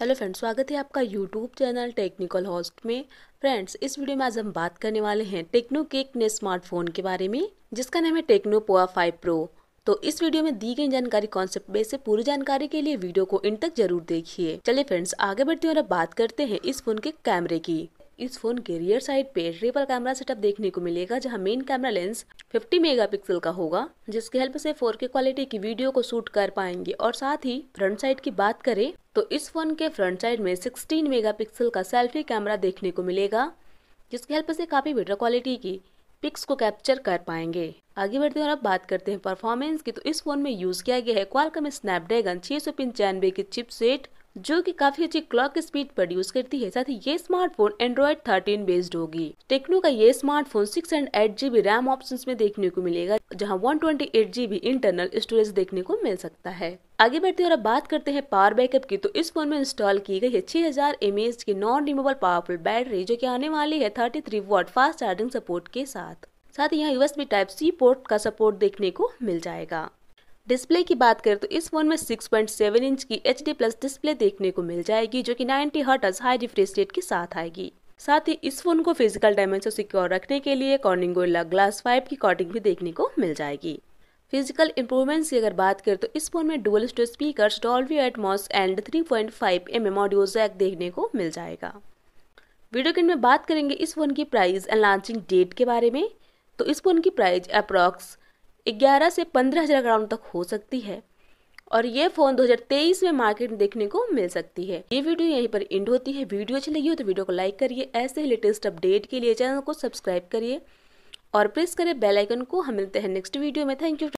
hello friends स्वागत है आपका यूट्यूब चैनल टेक्निकल हॉस्ट में फ्रेंड्स इस वीडियो में आज हम बात करने वाले हैं टेक्नो के एक नए स्मार्टफोन के बारे में जिसका नाम है टेक्नो पोआ फाइव प्रो तो इस वीडियो में दी गई जानकारी कॉन्सेप्ट बेस से पूरी जानकारी के लिए वीडियो को इन तक जरूर देखिए चलिए फ्रेंड्स आगे बढ़ते हैं और अब बात करते हैं इस फोन के कैमरे की इस फोन के रियर साइड पे ट्रिपल कैमरा सेटअप देखने को मिलेगा जहां मेन कैमरा लेंस 50 मेगापिक्सल का होगा जिसके हेल्प से 4K क्वालिटी की वीडियो को शूट कर पाएंगे और साथ ही फ्रंट साइड की बात करें तो इस फोन के फ्रंट साइड में 16 मेगापिक्सल का सेल्फी कैमरा देखने को मिलेगा जिसके हेल्प से काफी बेटर क्वालिटी की पिक्स को कैप्चर कर पाएंगे आगे बढ़ते हैं और अब बात करते हैं परफॉर्मेंस की तो इस फोन में यूज किया गया है क्वालकम स्नैपड्रैगन छह सौ पंचानवे की चिपसेट जो कि काफी अच्छी क्लॉक स्पीड प्रोड्यूस करती है साथ ही ये स्मार्टफोन एंड्रॉइड थर्टीन बेस्ड होगी टेक्नो का ये smartphone six and eight GB RAM option में देखने को मिलेगा जहाँ one twenty eight GB internal storage देखने को मिल सकता है आगे बढ़ते और अब बात करते हैं पावर बैकअप की तो इस फोन में इंस्टॉल की गई है 6000 हजार की नॉन रिमूवल पावरफुल बैटरी जो की आने वाली है thirty three fast charging support के साथ साथ ही यहाँ यूएस टाइप सी पोर्ट का सपोर्ट देखने को मिल जाएगा डिस्प्ले की बात करें तो इस फोन में 6.7 इंच की एच प्लस डिस्प्ले देखने को मिल जाएगी जो कि 90 हर्टज हाई रिफ्रेश रेट के साथ आएगी साथ ही इस फोन को फिजिकल डायमेंशन सिक्योर रखने के लिए कॉर्निंग गोला ग्लास फाइव की कॉटिंग भी देखने को मिल जाएगी फिजिकल इंप्रूवमेंट्स की अगर बात करें तो इस फोन में dual stereo speaker Dolby Atmos and 3.5 point mm audio jack देखने को मिल जाएगा वीडियो के में बात करेंगे इस फोन की प्राइस एंड लॉन्चिंग डेट के बारे में तो इस फोन की प्राइस अप्रॉक्स ग्यारह से पंद्रह हज़ार ग्राम तक हो सकती है और ये फ़ोन 2023 में मार्केट में देखने को मिल सकती है ये वीडियो यहीं पर एंड होती है वीडियो अच्छी लगी हो तो वीडियो को लाइक करिए ऐसे ही लेटेस्ट अपडेट के लिए चैनल को सब्सक्राइब करिए और प्रेस करें बेलाइकन को हम मिलते हैं नेक्स्ट वीडियो में थैंक यू